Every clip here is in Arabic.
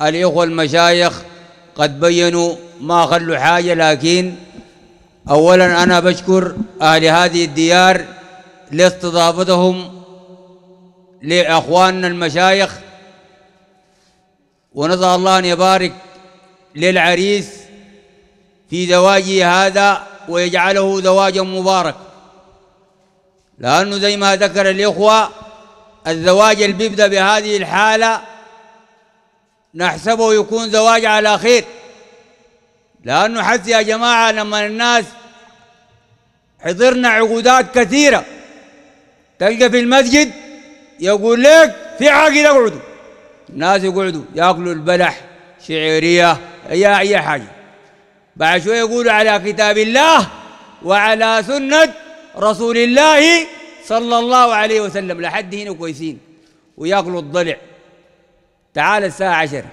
الإخوة المشايخ قد بينوا ما خلوا حاجة لكن أولا أنا بشكر أهل هذه الديار لاستضافتهم لأخواننا المشايخ ونسأل الله أن يبارك للعريس في زواجه هذا ويجعله زواجا مبارك لأنه زي ما ذكر الإخوة الزواج اللي بيبدأ بهذه الحالة نحسبه يكون زواج على خير لأنه حتى يا جماعة لما الناس حضرنا عقودات كثيرة تلقى في المسجد يقول لك في عقد اقعدوا الناس يقعدوا ياكلوا البلح شعيرية أي أي حاجة بعد شوية يقولوا على كتاب الله وعلى سنة رسول الله صلى الله عليه وسلم لحد هنا كويسين وياكلوا الضلع تعال الساعة عشر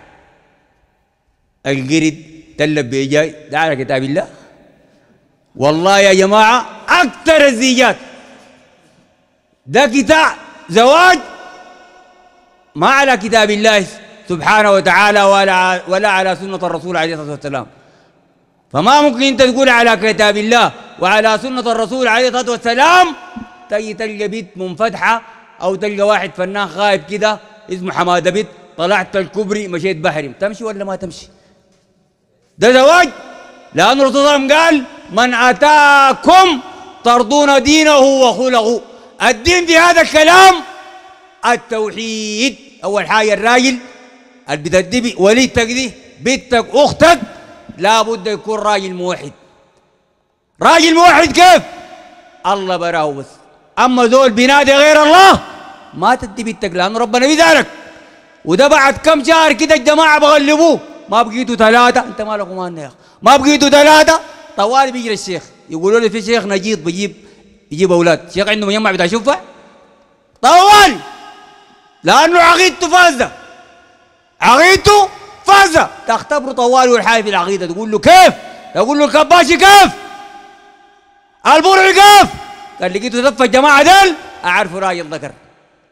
القرد تلب بيجاي تعال على كتاب الله والله يا جماعة أكثر الزيجات ده كتاب زواج ما على كتاب الله سبحانه وتعالى ولا ولا على سنة الرسول عليه الصلاة والسلام فما ممكن أنت تقول على كتاب الله وعلى سنة الرسول عليه الصلاة والسلام تجي تلقى بيت منفتحة أو تلقى واحد فنان خايب كده اسمه حمادة بيت طلعت الكبري مشيت بحري تمشي ولا ما تمشي ده زواج لأن الرسول قال من أتاكم ترضون دينه وخلقه الدين في هذا الكلام التوحيد أول حاجة الراجل اللي بتدي وليدتك دي بنتك أختك لابد يكون راجل موحد راجل موحد كيف؟ الله براه بس أما ذول بينادي غير الله ما تدي بنتك لأن ربنا بيدارك وده بعد كم شهر كده الجماعه بغلبوه ما بقيتوا ثلاثه انت مالك ومالنا يا اخي ما بقيتوا ثلاثه طوال بيجي للشيخ يقولوا لي في شيخ نجيط بيجيب يجيب اولاد شيخ عنده مجمع بتاع شفع طوال لانه عقيدته فازه عقيدته فازه تختبره طوال والحايف في العقيده تقول له كيف؟ تقول له الكباشي كيف؟ البرعي كيف؟ قال لقيته تلف الجماعه ديل اعرفه راجل ذكر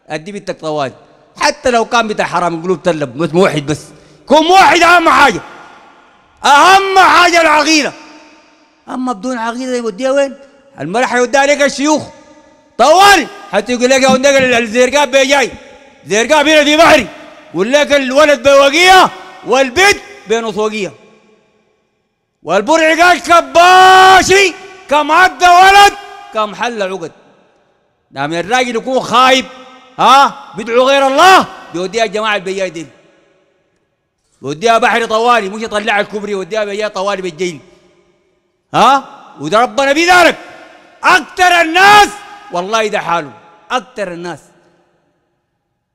ادي بنتك طوال حتى لو كان بتاع حرام قلوب تلب بس موحد بس كون موحد اهم حاجه اهم حاجه العقيده اما بدون عقيده يوديها وين؟ المرأة يوديها لك الشيوخ طوال يقول لك يوديك الزرقاب جاي زرقاب هنا في بحري ولك الولد بوقيه والبنت بين وقيه والبرع قال كباشي كم عدى ولد كم حل عقد دام نعم، الراجل يكون خايب ها بيدعوا غير الله بيوديها الجماعه البياء دي بيوديها بحر طوالي مش يطلعها الكبري يوديها بيا طوالي بالجيل ها وده ربنا بيدارك اكثر الناس والله ده حاله اكثر الناس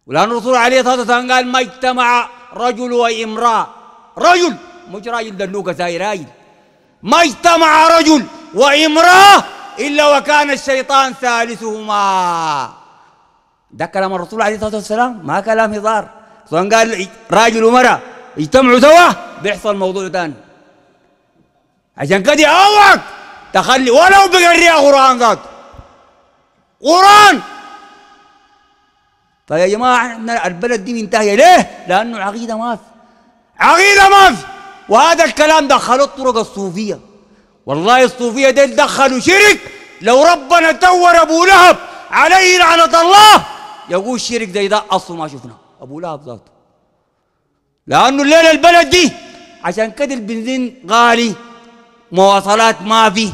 ولأن الرسول عليه الصلاة والسلام قال ما اجتمع رجل وامرأة رجل مش راجل دلوكة زي راجل ما اجتمع رجل وامرأة إلا وكان الشيطان ثالثهما ده كلام الرسول عليه الصلاه والسلام ما كلام هزار سواء قال راجل ومرأة اجتمعوا سوا بيحصل موضوع ثاني عشان كده يعوض تخلي ولو بقريها قران ذات قران طيب يا جماعه احنا البلد دي منتهيه ليه؟ لانه عقيده ما في عقيده ما في وهذا الكلام دخلوا الطرق الصوفيه والله الصوفيه دي دخلوا شرك لو ربنا دور ابو لهب عليه لعنه الله يقول الشرك ده ده أصله ما شفناه أبو لهب ذاته لأنه الليلة البلد دي عشان كده البنزين غالي مواصلات ما في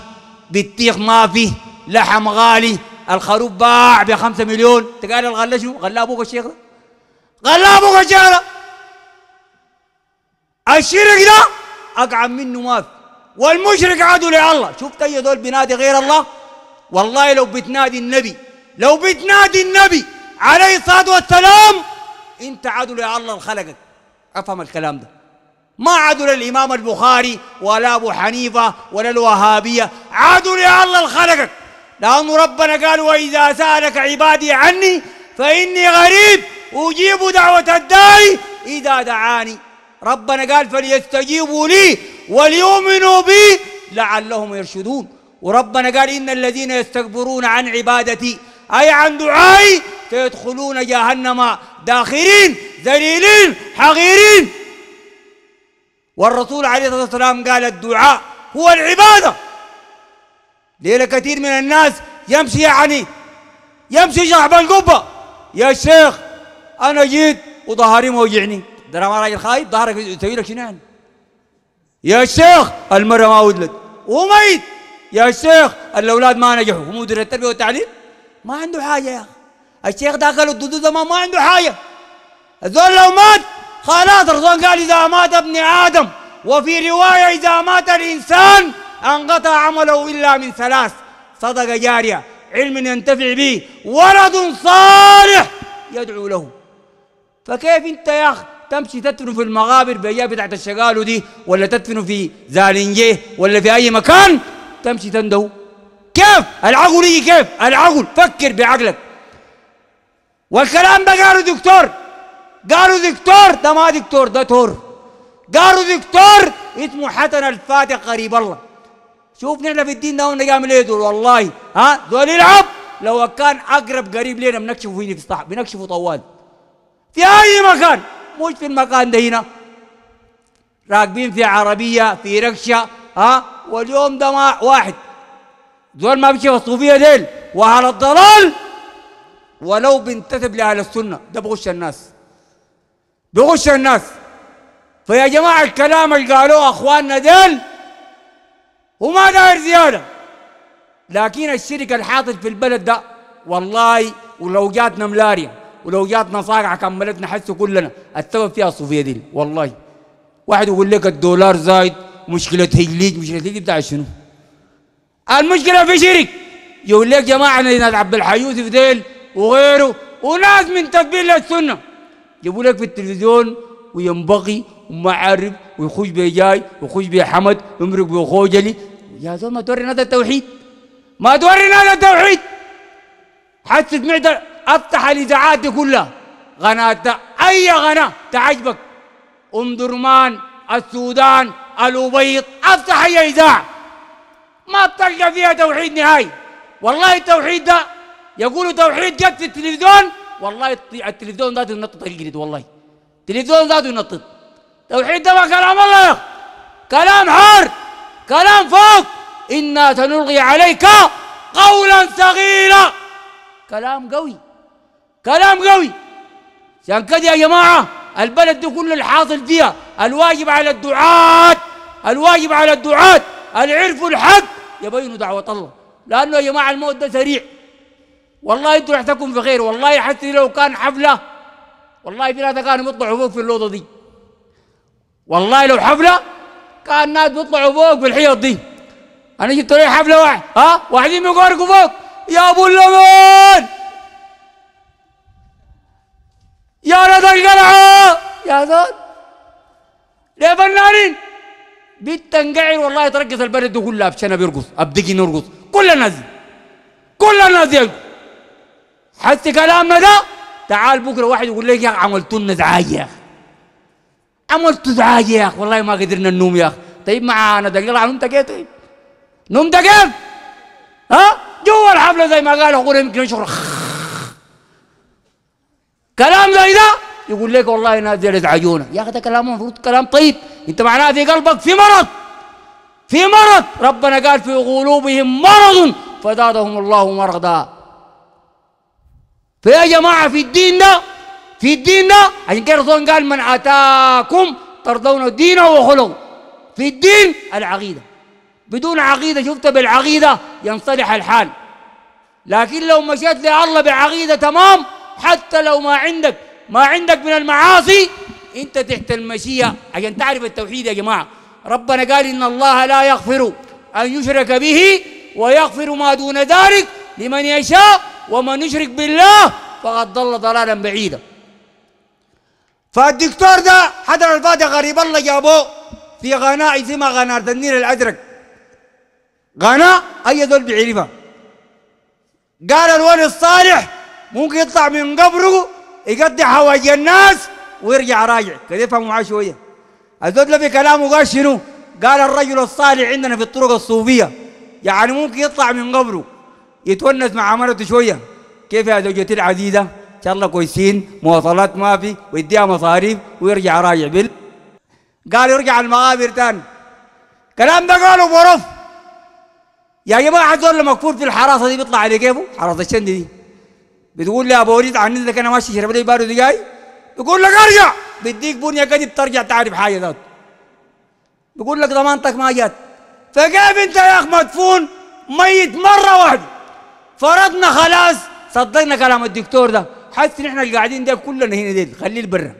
بطيخ ما في لحم غالي الخروف باع بخمسة مليون تقال الغلا شو غلا أبوك الشيخ ده غلا أبوك الشيخ ده الشرك ده أقعد منه ما في والمشرك عدو لله شفت أي دول بينادي غير الله والله لو بتنادي النبي لو بتنادي النبي عليه الصلاة والسلام أنت عدل يا الله خلقك أفهم الكلام ده ما عدل الإمام البخاري ولا أبو حنيفة ولا الوهابية عدل يا الله خلقك لأن ربنا قال وإذا سألك عبادي عني فإني غريب أجيب دعوة الداعي إذا دعاني ربنا قال فليستجيبوا لي وليؤمنوا بي لعلهم يرشدون وربنا قال إن الذين يستكبرون عن عبادتي أي عن دعائي تدخلون جهنم داخرين ذليلين حقيرين والرسول عليه الصلاة والسلام قال الدعاء هو العبادة ليلة كثير من الناس يمشي يعني يمشي شعبان قبة يا شيخ أنا جيت وظهري موجعني ترى ما راجل خايف ظهرك يسوي لك شنو يعني يا شيخ المره ما ولدت وميت يا شيخ الأولاد ما نجحوا هم مدير التربية والتعليم ما عنده حاجة يا أخي الشيخ داخل الدودو ده ما عنده حاجة الزول لو مات خلاص الرسول قال إذا مات ابن آدم وفي رواية إذا مات الإنسان انقطع عمله إلا من ثلاث صدقة جارية علم ينتفع به ولد صالح يدعو له فكيف انت يا اخي تمشي تدفن في المغابر بيا بتاعت الشقالو دي ولا تدفن في زالنجيه ولا في اي مكان تمشي تندو كيف العقل يجي كيف العقل فكر بعقلك والكلام ده قالوا دكتور قالوا دكتور ده ما دكتور ده تور قالوا دكتور اسمه حسن الفاتح قريب الله شوف نحن في الدين ده نعمل ايه دول والله ها دول يلعب لو كان اقرب قريب لنا بنكشفه في بيفتح بنكشفه طوال في اي مكان مش في المكان ده هنا راكبين في عربيه في ركشه ها واليوم ده ما واحد دول ما بيشوفوا الصوفيه ديل وعلى الضلال ولو بنتسب لأهل السنة ده بغش الناس بغش الناس فيا جماعة الكلام اللي قالوه أخواننا ديل وما داير زيادة لكن الشركة الحاطط في البلد ده والله ولو جاتنا ملاريا ولو جاتنا صاقعة كملتنا حس كلنا السبب فيها الصوفية دي والله واحد يقول لك الدولار زايد مشكلة هجليج مشكلة هيليج بتاع شنو المشكلة في شرك يقول لك جماعة نادي عبد الحي يوسف ديل وغيره وناس من تطبيل السنه جابوا لك في التلفزيون وينبغي وما عارف ويخش جاي ويخش حمد ويمرق خوجلي يا زول ما توري هذا التوحيد ما توري هذا التوحيد حتى سمعت افتح الاذاعات دي كلها قناه اي قناه تعجبك ام درمان السودان الابيض افتح اي اذاعه ما بتلقى فيها توحيد نهائي والله التوحيد ده يقولوا توحيد جت في التلفزيون والله التلفزيون ذاته ينطط الجريد والله التلفزيون ذاته ينطط توحيد ده كلام الله كلام حر كلام فوق إنا سنلغي عليك قولا ثقيلا كلام قوي كلام قوي عشان كده يا جماعة البلد دي كل الحاصل فيها الواجب على الدعاة الواجب على الدعاة اللي عرفوا الحق يبينوا دعوة الله لأنه يا جماعة الموت ده سريع والله انتوا رح تكون في خير والله حتى لو كان حفله والله في ناس كانوا بيطلعوا فوق في اللوضه دي والله لو حفله كان ناس بيطلعوا فوق في الحيط دي انا جبت لي حفله واحد ها واحدين بيقورقوا فوق يا ابو اللبن يا ولد القلعه يا زول ليه فنانين بتنقعر والله ترقص البلد كلها بشنب يرقص ابدقي نرقص كل الناس كل الناس يرقص حس كلامنا ده تعال بكره واحد يقول لك يا اخي عملتوا لنا ازعاج يا اخي عملتوا ازعاج يا اخي والله ما قدرنا ننوم يا اخي طيب معانا دقيقه نعم، نمت كيف طيب نمت كيف ها جوا الحفله زي ما قال اقول يمكن يشغل كلام زي ده يقول لك والله ناس ازعاجونا يا اخي ده كلام المفروض كلام طيب انت معناه في قلبك في مرض في مرض ربنا قال في قلوبهم مرض فزادهم الله مرضا فيا جماعة في الدين ده في الدين ده عشان كده الرسول قال من أتاكم ترضون دينه وخلقه في الدين العقيدة بدون عقيدة شفت بالعقيدة ينصلح الحال لكن لو مشيت لله بعقيدة تمام حتى لو ما عندك ما عندك من المعاصي انت تحت المشيئة عشان تعرف التوحيد يا جماعة ربنا قال إن الله لا يغفر أن يشرك به ويغفر ما دون ذلك لمن يشاء ومن يشرك بالله فقد ضل ضلالا بعيدا فالدكتور ده حضر الفاتح غريب الله جابوه في غناء اسمها غناء النيل الأزرق غناء أي ذول بيعرفها قال الولي الصالح ممكن يطلع من قبره يقضي حوايج الناس ويرجع راجع كده يفهموا معاه شويه الزول في كلامه قال شنو؟ قال الرجل الصالح عندنا في الطرق الصوفيه يعني ممكن يطلع من قبره يتونس مع مرته شوية كيف يا زوجتي العزيزة إن شاء الله كويسين مواصلات ما في ويديها مصاريف ويرجع راجع بال قال يرجع المقابر ثاني كلام ده قالوا بروف يا جماعة دول مكفور في الحراسة دي بيطلع عليه كيفه حراسة الشند دي بتقول لي يا ابو وليد عن انا ماشي شرب لي بارد دقاي بيقول لك ارجع بيديك بنيه كذب ترجع تعرف حاجه ذات بيقول لك ضمانتك ما جات فكيف انت يا اخ مدفون ميت مره واحده فرضنا خلاص صدقنا كلام الدكتور ده حس ان احنا اللي قاعدين ده كلنا هنا ديل خليه برا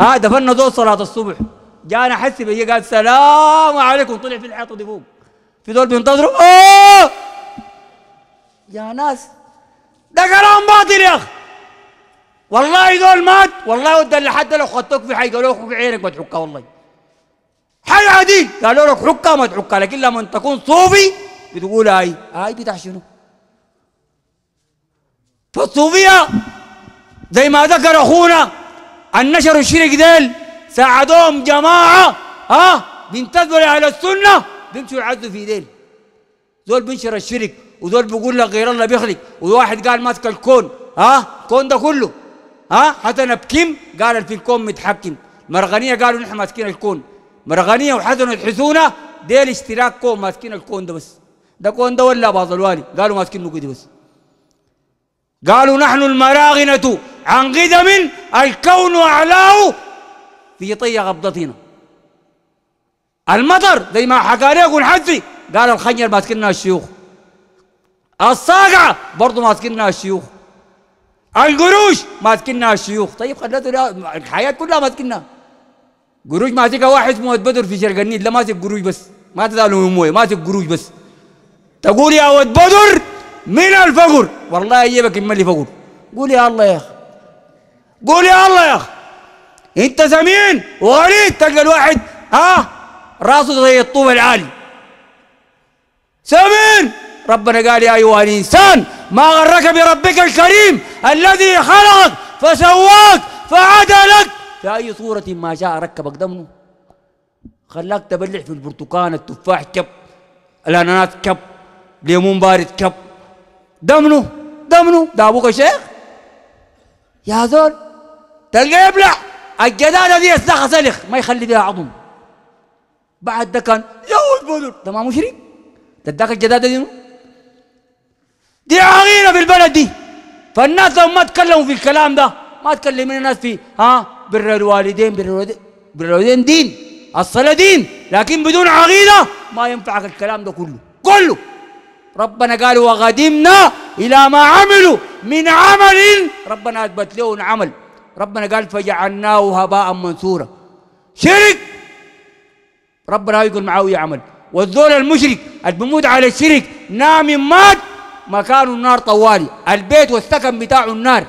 اه دفنا دور صلاه الصبح جانا حس بيجي قال سلام عليكم طلع في الحيطه دي فوق في دول بينتظروا اوه يا ناس ده كلام باطل يا اخي والله دول مات والله ودى لحد لو خطوك في حي قالوا في عينك ما تحكها والله حي عادي قالوا لك حكها ما تحكها لكن لما تكون صوفي بتقول هاي هاي بتاع شنو؟ فالطوبية زي ما ذكر أخونا عن نشر الشرك ديل ساعدوهم جماعة ها بينتظروا على لأهل السنة بيمشوا يعزوا في ديل دول بينشر الشرك ودول بيقول لك غير الله بيخلق وواحد قال ماسك الكون ها الكون ده كله ها حسن بكم قال في الكون متحكم مرغنية قالوا نحن ماسكين الكون مرغنية وحسن الحسونة ديل اشتراك كون ماسكين الكون ده بس ده كون ده ولا بعض الوالي قالوا ماسكين كده بس قالوا نحن المراغنة عن قدم الكون أعلاه في طي قبضتنا المطر زي ما حكى لكم حدي قال الخنجر ماسكنا الشيوخ الصاقعة برضه ماسكنا الشيوخ القروش ماسكنا الشيوخ طيب خلته الحياة كلها ماسكنا قروش ماسكها واحد اسمه بدر في شرق النيل لا ماسك قروش بس ما تزالوا من مويه ماسك قروش بس تقول يا ود بدر من الفقر والله يجيبك يملي فقر قول يا الله يا اخي قول يا الله يا اخي انت سمين وغريب تلقى الواحد ها راسه زي الطوب العالي سمين ربنا قال يا ايها الانسان ما غرك بربك الكريم الذي خلقك فسواك فعدلك في اي صوره ما شاء ركبك دمه خلاك تبلع في البرتقال التفاح كب الاناناس كب ليمون بارد كب دمنو دمنو ده منو ابوك الشيخ يا زول تلقى يبلع الجداده دي يسلخها سلخ ما يخلي فيها عظم بعد ده كان زود بدر ده ما مشرك تداك الجداده دي دي عغيره في البلد دي فالناس لو ما تكلموا في الكلام ده ما تكلمين الناس في ها بر الوالدين بر الوالدين بر الوالدين دين الصلاه دين لكن بدون عقيده ما ينفعك الكلام ده كله كله ربنا قال وقدمنا إلى ما عملوا من عمل ربنا أثبت لهم عمل ربنا قال فجعلناه هباء منثورا شرك ربنا يقول معاوية عمل والذول المشرك اللي على الشرك نام مات مكانه النار طوالي البيت والسكن بتاعه النار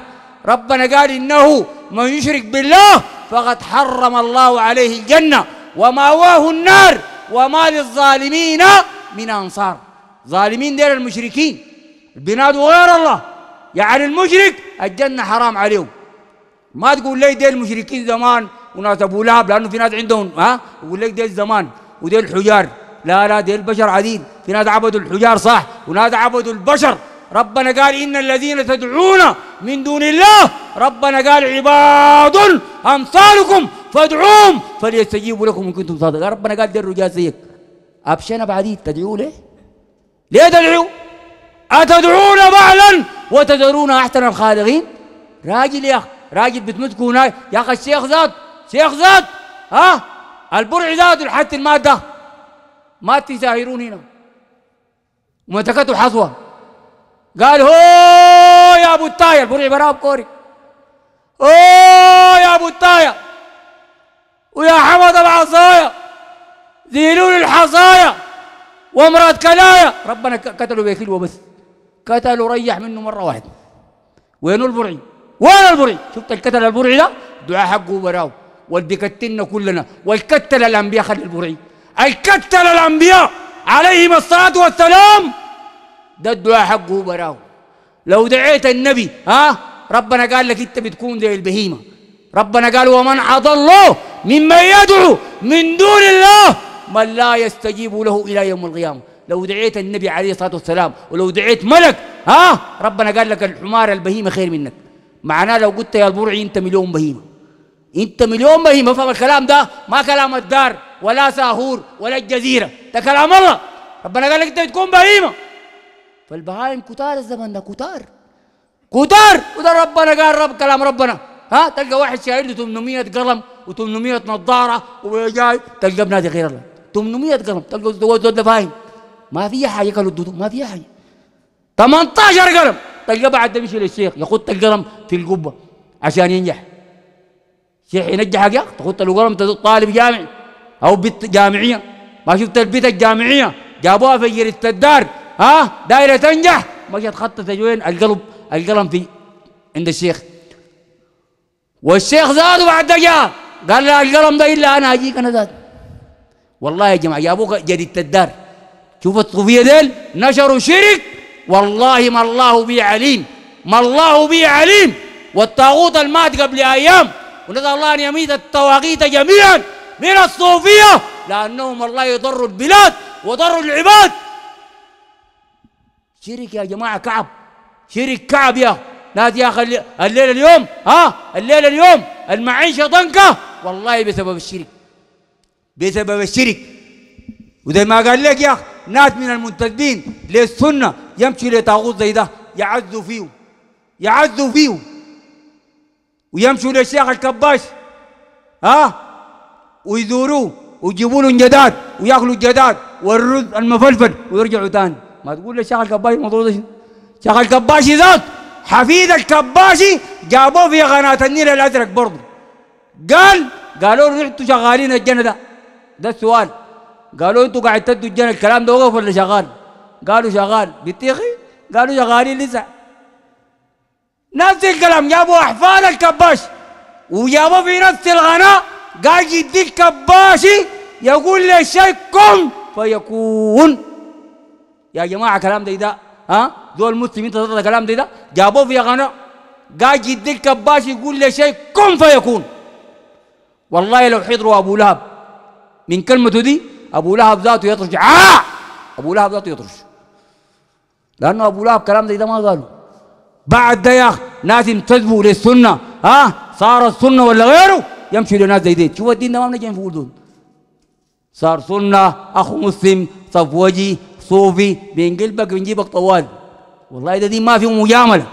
ربنا قال إنه من يشرك بالله فقد حرم الله عليه الجنة ومأواه النار وما للظالمين من أنصار ظالمين دير المشركين البناد غير الله يعني المشرك الجنة حرام عليهم ما تقول لي ديل المشركين زمان وناس ابو لهب لانه في ناس عندهم ها يقول لك ديل زمان وديل الحجار لا لا ديل بشر عديد في ناس عبدوا الحجار صح وناس عبدوا البشر ربنا قال إن الذين تدعون من دون الله ربنا قال عباد أمثالكم فادعوهم فليستجيبوا لكم إن كنتم صادقين ربنا قال دير رجال زيك أبشنا بعديد تدعوا ليه ليه تدعو أتدعون بعلا وتذرون أحسن الخالقين راجل يا أخي راجل بتمسكوا هناك يا أخي الشيخ ذات شيخ ذات ها البرع ذات حتى المادة ما تساهرون هنا ومتكتوا حصوة قال هو يا أبو الطاية البرع براب كوري أوه يا أبو الطاية ويا حمد العصايا ذيلون الحصايا وامرأة كلايا ربنا قتلوا بيكيل وبس قتلوا ريح منه مرة واحدة وين البرعي وين البرعي شفت الكتل البرعي ده دعاء حقه براو ودي كتلنا كلنا والكتل الأنبياء خلي البرعي الكتل الأنبياء عليهم الصلاة والسلام ده الدعاء حقه براو لو دعيت النبي ها ربنا قال لك انت بتكون زي البهيمه ربنا قال ومن اضله ممن يدعو من دون الله من لا يستجيب له إلى يوم القيامة لو دعيت النبي عليه الصلاة والسلام ولو دعيت ملك ها ربنا قال لك الحمار البهيمة خير منك معناه لو قلت يا البرعي أنت مليون بهيمة أنت مليون بهيمة فهم الكلام ده ما كلام الدار ولا ساهور ولا الجزيرة ده كلام الله ربنا قال لك أنت تكون بهيمة فالبهائم كتار الزمن ده كتار كتار وده ربنا قال رب كلام ربنا ها تلقى واحد شايل له 800 قلم و800 نظاره وجاي تلقى بنادي غير الله 800 قلم تلقوا زود ده فاهم ما في حاجه قالوا الدودو ما في حاجه 18 قلم تلقى بعد تمشي للشيخ يخط القلم في القبه عشان ينجح شيخ ينجحك يا تخط له قلم طالب جامعي او بنت جامعيه ما شفت البيت الجامعيه جابوها في جريده الدار ها دايره تنجح جت خط وين القلب القلم في عند الشيخ والشيخ زاد بعد جاء قال لا القلم ده الا انا اجيك انا ذات والله يا جماعه جابوك جديد الدار شوف الطوفيه ديل نشروا شرك والله ما الله به عليم ما الله به عليم والطاغوت المات قبل ايام ونسال الله ان يميت الطواغيت جميعا من الصوفيه لانهم الله يضروا البلاد وضروا العباد شرك يا جماعه كعب شرك كعب يا ناس يا اخي الليله اليوم ها الليله اليوم المعيشه ضنكه والله بسبب الشرك بسبب الشرك وزي ما قال لك يا أخ ناس من المنتسبين للسنة يمشي لطاغوت زي ده يعزوا فيه يعزوا فيه ويمشوا للشيخ الكباش ها ويزوروه ويجيبوا له الجداد وياكلوا الجداد والرز المفلفل ويرجعوا ثاني ما تقول للشيخ الكباشي الموضوع ده شيخ الكباشي ذات حفيد الكباشي جابوه في قناة النيل الأزرق برضه قال قالوا له انتم شغالين الجنة ده ده السؤال قالوا انتوا قاعد تدوا الجنة الكلام ده وقف ولا شغال؟ قالوا شغال بتيخي قالوا شغالين لسه نفس الكلام جابوا احفاد الكباش وجابوا في نفس الغناء قال يدي الكباشي يقول شيء كن فيكون يا جماعه كلام ده ده ها دول مسلمين تصدق كلام ده ده جابوه في غناء قال يدي الكباشي يقول شيء كن فيكون والله لو حضروا ابو لهب من كلمته دي ابو لهب ذاته يطرش آه! ابو لهب ذاته يطرش لانه ابو لهب كلام زي ده ما قاله بعد ده يا ناس انتسبوا للسنه ها آه؟ صار السنه ولا غيره يمشي لناس زي دي شوف الدين ده ما بنجي في دول صار سنه اخو مسلم صفوجي صوفي قلبك بنجيبك طوال والله ده دي ما فيه مجامله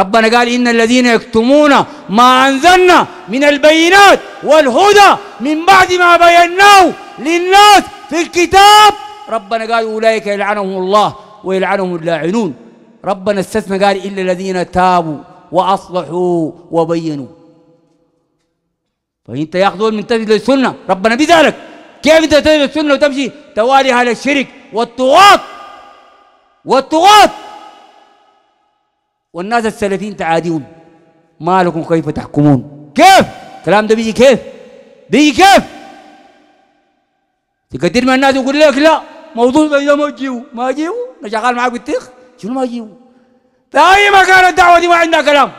ربنا قال ان الذين يكتمون ما انزلنا من البينات والهدى من بعد ما بيناه للناس في الكتاب ربنا قال أولئك يلعنهم الله ويلعنهم اللاعنون ربنا استثنى قال إلا الذين تابوا وأصلحوا وبينوا فأنت ياخذون من تجد السنه ربنا بذلك كيف أنت تجد السنة وتمشي توالي على الشرك والطغاة والطغاة والناس السلفيين تعاديون ما لكم كيف تحكمون كيف الكلام ده بيجي كيف بيجي كيف كثير من الناس يقول لك لا موضوع ده ما تجيو ما تجيو انا شغال معاك بالتيخ شنو ما تجيو في اي مكان الدعوه دي ما عندها كلام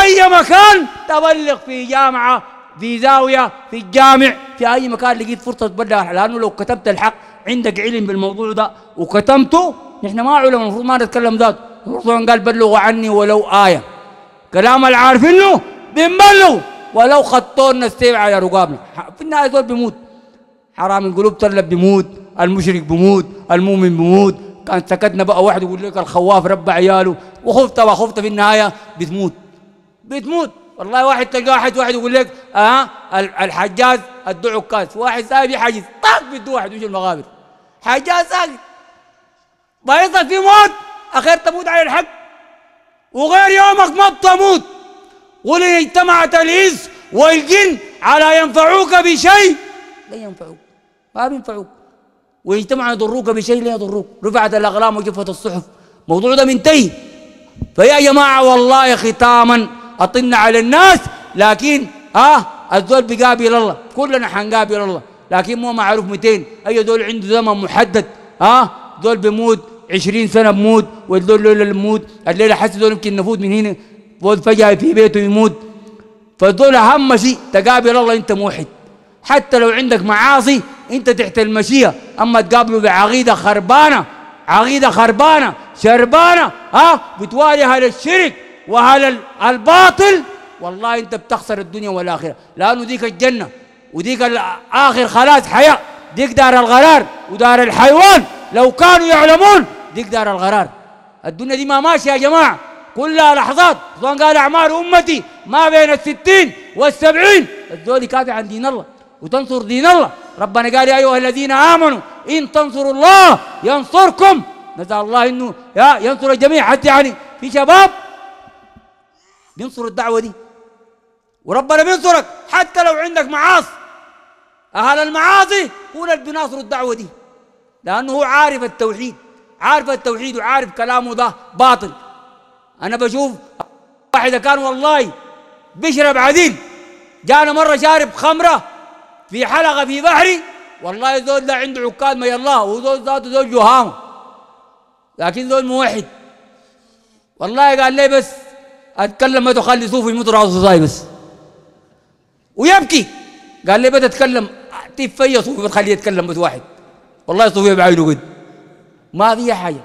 اي مكان تبلغ في جامعه في زاويه في الجامع في اي مكان لقيت فرصه تبلغ لانه لو كتبت الحق عندك علم بالموضوع ده وكتمته نحن ما علم المفروض ما نتكلم ذات المفروض قال بلغوا عني ولو ايه كلام العارفينه بيملوا ولو خطونا السيف على رقابنا في النهايه دول بيموت حرام القلوب ترلب بيموت المشرك بيموت المؤمن بيموت كان سكتنا بقى واحد يقول لك الخواف ربى عياله وخفت وخفت في النهايه بتموت بتموت والله واحد تلقى واحد واحد يقول لك اه الحجاز ادعو كاس واحد سايب يحجز طاق بيدوا واحد وش المغابر حجاز ساكت بيصل في موت اخير تموت على الحق وغير يومك ما تموت إن اجتمعت الإنس والجن على ينفعوك بشيء لا ينفعوك ما بينفعوك وإن يضروك بشيء لا يضروك رفعت الأقلام وجفت الصحف الموضوع ده منتهي فيا جماعة والله ختاما أطن على الناس لكن آه الزول بيقابل الله كلنا حنقابل الله لكن مو معروف 200 أي دول عنده زمن محدد آه دول بموت 20 سنة بموت والدول اللي بموت الليلة حس دول يمكن نفوت من هنا زول فجأة في بيته يموت فدول أهم شيء تقابل الله أنت موحد حتى لو عندك معاصي أنت تحت المشيئة أما تقابله بعقيدة خربانة عقيدة خربانة شربانة ها بتواجه أهل الشرك وأهل الباطل والله أنت بتخسر الدنيا والآخرة لأنه ديك الجنة وديك الآخر خلاص حياة ديك دار الغرار ودار الحيوان لو كانوا يعلمون ديك دار الغرار الدنيا دي ما ماشية يا جماعة كلها لحظات زمان قال أعمار أمتي ما بين الستين والسبعين الزول يكافح عن دين الله وتنصر دين الله ربنا قال يا أيها الذين آمنوا إن تنصروا الله ينصركم نسأل الله إنه يا ينصر الجميع حتى يعني في شباب بينصروا الدعوة دي وربنا بينصرك حتى لو عندك معاصي أهل المعاصي هو اللي بيناصروا الدعوة دي لأنه هو عارف التوحيد عارف التوحيد وعارف كلامه ده باطل انا بشوف واحد كان والله بيشرب عديل جانا مره شارب خمره في حلقه في بحري والله زول ده عنده عكاد ما يالله وزول ذاته زول جهام لكن زول موحد والله قال لي بس اتكلم ما تخلي صوفي يموت راسه صاي بس ويبكي قال لي بدي اتكلم تيب في صوفي بتخليه يتكلم بس واحد والله صوفي بعينه قد ما في حاجه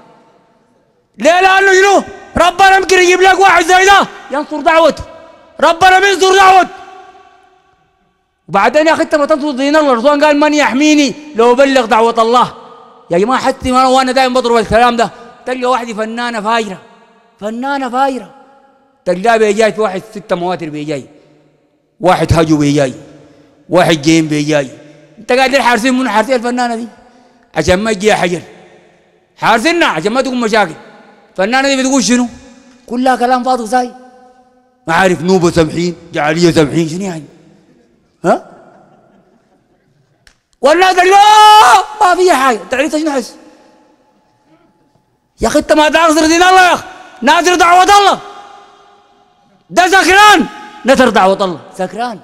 ليه لانه شنو ربنا ممكن يجيب لك واحد زي ده ينصر دعوته ربنا بينصر دعوته وبعدين يا اخي انت ما تنصر دين الله الرسول قال من يحميني لو بلغ دعوه الله يا جماعه حتى وانا دائما بضرب الكلام ده تلقى واحده فنانه فاجره فنانه فاجره تلقاه بيجاي في واحد ستة مواتر بيجاي واحد هاجو بيجاي واحد جيم بيجاي انت قاعد ليه حارسين من حارسين الفنانه دي عشان ما يجيها حجر حارسيننا عشان ما تكون مشاكل فنان دي بتقول شنو كلها كلام فاضي زاي ما عارف نوبة سمحين جعلية سمحين شنو يعني ها والناس ما في حاجة تعرف شنو حس يا أخي أنت ما تناصر دين الله يا أخي ناصر دعوة الله ده سكران نثر دعوة الله سكران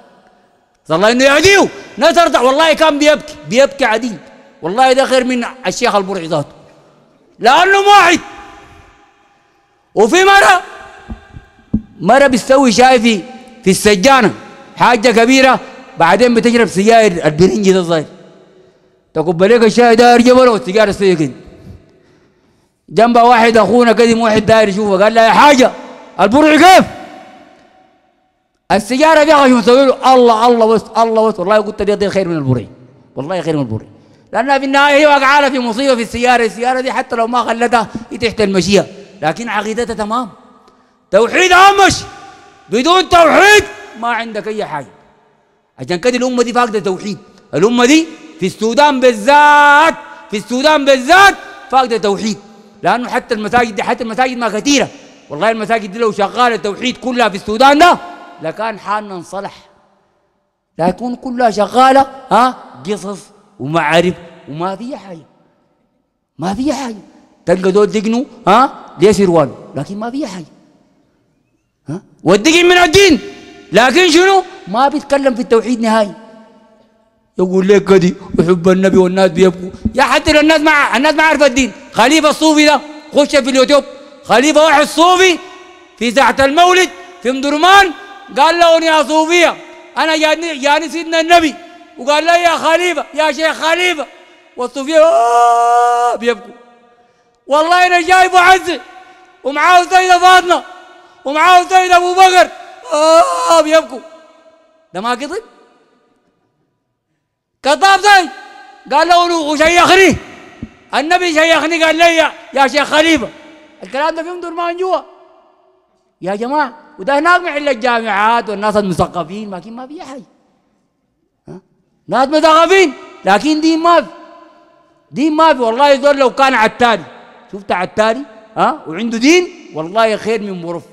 الله انه يعديه نثر دعوة والله كان بيبكي بيبكي عديل والله ده خير من الشيخ البرعي ذاته لأنه واحد وفي مرة مرة بتسوي شاي في في السجانة حاجة كبيرة بعدين بتشرب سجاير البرنجي ده الظاهر تكب عليك الشاي داير جبل والسجارة سيكن جنبها واحد أخونا قديم واحد داير يشوفه قال له يا حاجة البرع كيف؟ السجاره فيها شو مسوي له الله الله بس الله بس والله قلت دي خير من البرع والله خير من البرع لأنها في النهاية هي واقعة في مصيبة في السيارة السيارة دي حتى لو ما خلتها هي تحت المشية لكن عقيدتها تمام توحيد امش بدون توحيد ما عندك اي حاجه عشان كده الامه دي فاقده توحيد الامه دي في السودان بالذات في السودان بالذات فاقده توحيد لانه حتى المساجد دي حتى المساجد ما كثيره والله المساجد دي لو شغاله توحيد كلها في السودان ده لكان حالنا انصلح لا يكون كلها شغاله ها قصص ومعارف وما فيها حاجه ما فيها حاجه تلقى دول دقنوا ها ليه سروال لكن ما في حاجه ها والدقن من الدين لكن شنو ما بيتكلم في التوحيد نهائي يقول لك قدي وحب النبي والناس بيبكوا يا حتى الناس ما الناس ما عارفه الدين خليفه الصوفي ده خش في اليوتيوب خليفه واحد صوفي في ساعه المولد في مدرمان قال لهم يا صوفيه انا جاني جاني سيدنا النبي وقال له يا خليفه يا شيخ خليفه والصوفيه آه، بيبكوا والله انا ابو عزي ومعاه سيده فاطمه ومعاه سيده ابو بكر اه بيبكوا ده ما كذب كذاب زي قال له وشيخني النبي شيخني قال لي يا شيخ خليفه الكلام ده فيهم درمان جوا يا جماعه وده هناك محل الجامعات والناس المثقفين لكن ما في حاجه ناس مثقفين لكن دين ما في دين ما في والله زول لو كان عتالي شفت التالي ها وعنده دين والله خير من مرف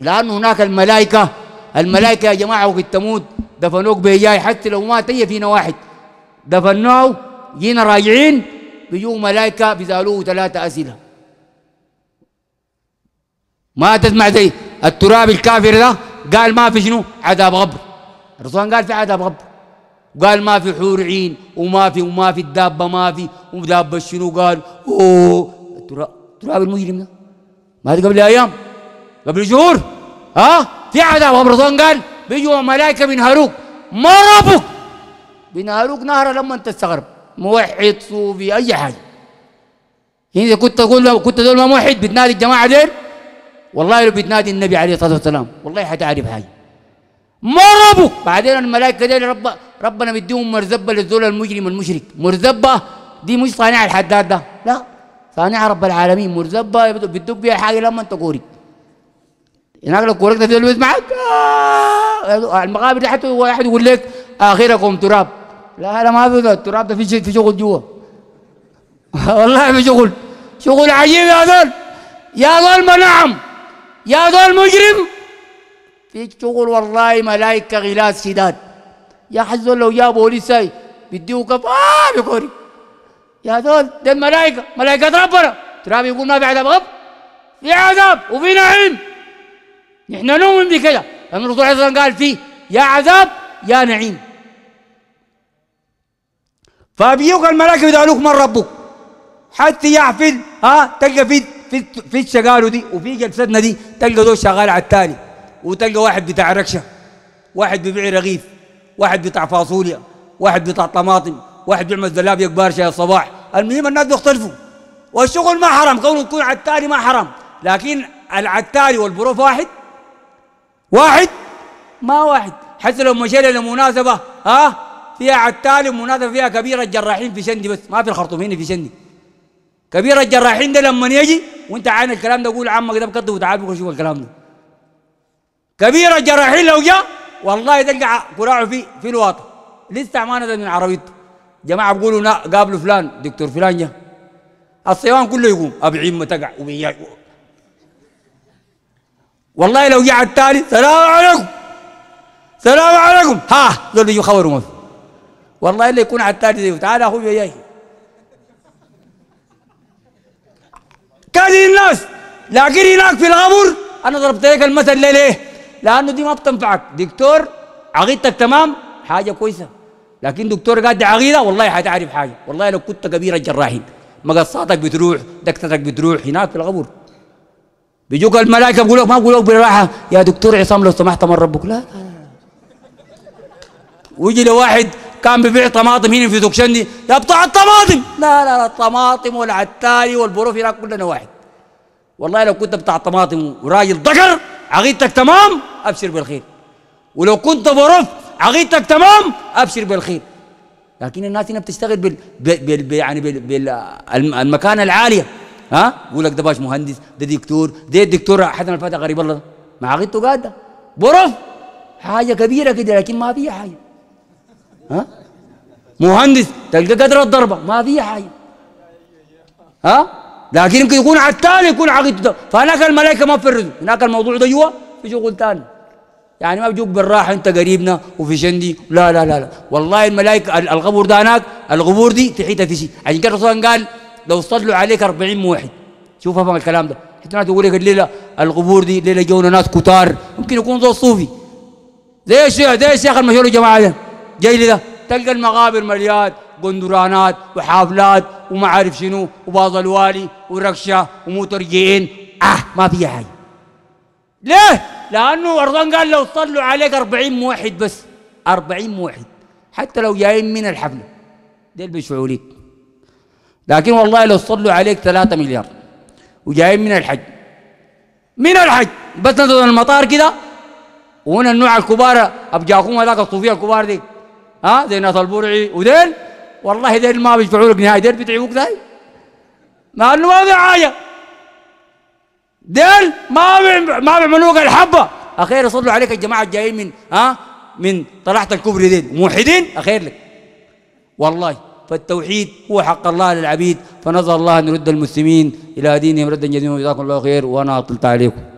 لأن هناك الملائكة الملائكة يا جماعة وقت تموت دفنوك بهجاي حتى لو مات هي فينا واحد دفنوه جينا راجعين بيجوا ملائكة بيسألوه ثلاثة أسئلة ما تسمع زي التراب الكافر ده قال ما في شنو عذاب غبر الرسول قال في عذاب غبر قال ما في حور عين وما في وما في الدابة ما في ودابة شنو قال اوه تراب المجرم ده ما هذا قبل ايام قبل شهور ها في عذاب رمضان قال بيجوا ملائكه بينهاروك ما ربك بينهاروك نهر لما انت تستغرب موحد صوفي اي حاجه يعني اذا كنت تقول كنت تقول ما موحد بتنادي الجماعه دير والله لو بتنادي النبي عليه الصلاه والسلام والله حتعرف حاجه ما ربك بعدين الملائكه ديل رب ربنا مديهم مرزبه للذول المجرم المشرك مرزبه دي مش صانع الحداد ده لا ثاني رب العالمين مرزبة بتدق بيها حاجة لما انت كوري هناك لو كوريك تفيد الويز معك آه المقابر ده حتى واحد يقول لك اخركم تراب لا لا ما في التراب ده في في شغل جوا والله في شغل شغل عجيب يا ذل يا ظلم نعم يا ظلم مجرم في شغل والله ملائكه غلاس شداد يا حزن لو جابوا لسه بيديه كف اه بكوري يا دول ده الملائكة ملائكة ربنا تراب يقول ما في عذاب غب في عذاب وفي نعيم نحن نؤمن بكذا لأن الرسول عليه الصلاة قال فيه يا عذاب يا نعيم فبيوك الملائكة يدعوك من ربك حتى يحفل ها تلقى في في في الشغاله دي وفي جلستنا دي تلقى دول شغال على التالي وتلقى واحد بتاع ركشه واحد ببيع رغيف واحد بتاع فاصوليا واحد بتاع طماطم واحد بيعمل ذلاب يكبر شاي الصباح المهم الناس بيختلفوا والشغل ما حرام كونه تكون عتالي ما حرام لكن العتالي والبروف واحد واحد ما واحد حتى لو مشينا لمناسبة ها فيها عتالي ومناسبه فيها كبير الجراحين في شندي بس ما في الخرطوم هنا في شندي كبير الجراحين ده لما يجي وانت عاين الكلام ده قول عمك ده بكتب وتعال بكره شوف الكلام ده كبير الجراحين لو جاء والله تلقى قراعه في في الواطه لسه ما نزل من عربيته جماعه بيقولوا قابلوا فلان دكتور فلان جا الصيوان كله يقوم ابي عمه تقع وبياي والله لو جاء التالي سلام عليكم سلام عليكم ها دول بيجوا خبروا ما والله اللي يكون على التالي زيه تعال اخوي وياي كذي الناس لكن هناك في الغبر انا ضربت لك المثل ليه؟ لانه دي ما بتنفعك دكتور عقيدتك تمام حاجه كويسه لكن دكتور قاعد عقيده والله حتعرف حاجه والله لو كنت كبير الجراحين مقصاتك بتروح دكتتك بتروح هناك في القبر بيجوك الملائكه بيقولوا ما بيقولوا بالراحه يا دكتور عصام لو سمحت من ربك لا لا ويجي لواحد كان ببيع طماطم هنا في دوكشندي يا بتاع الطماطم لا لا لا الطماطم والعتالي والبروف هناك كلنا واحد والله لو كنت بتاع طماطم وراجل ذكر عقيدتك تمام ابشر بالخير ولو كنت بروف عقيدتك تمام ابشر بالخير لكن الناس هنا بتشتغل بال, بال... يعني بال... بالمكانه العاليه ها يقول لك ده باش مهندس ده دكتور ده الدكتور حسن الفاتح غريب الله ما عقيدته قاده برف حاجه كبيره كده لكن ما فيها حاجه ها مهندس تلقى قدر الضربه ما فيها حاجه ها لكن يمكن يكون على التالي يكون عقيدته فهناك الملائكه ما فرزوا هناك الموضوع ده جوا في شغل ثاني يعني ما بجوب بالراحه انت قريبنا وفي جندي لا لا لا, لا. والله الملائكه القبور ده هناك القبور دي تحيطها في شيء عشان كده الرسول قال لو صلوا عليك 40 موحد شوف افهم الكلام ده حتى ما تقول لك الليله القبور دي الليله جونا ناس كتار ممكن يكون زول صوفي زي الشيخ زي الشيخ المشهور الجماعه ده جاي ده تلقى المقابر مليان قندرانات وحافلات وما عارف شنو وباظ الوالي وركشه وموترجين اه ما فيها حاجه ليه لأنه أرضان قال لو صلوا عليك 40 موحد بس 40 موحد حتى لو جايين من الحفلة ديل بيشفعوا ليك لكن والله لو صلوا عليك 3 مليار وجايين من الحج من الحج بس نزلوا المطار كده وهنا النوع الكبار ابجاكم هذاك الصوفيه الكبار دي ها زي ناس البرعي وديل والله ديل ما بيشفعوا لك نهائي ديل بيتعبوك زي ما انه ما في حاجه ديل ما بيعمل ما بيعملوا غير حبه اخير يصلوا عليك الجماعه الجايين من ها من طلعت الكبرى دين موحدين اخير لك والله فالتوحيد هو حق الله للعبيد فنزل الله ان يرد المسلمين الى دينهم ردا جديدا وجزاكم الله خير وانا اطلت عليكم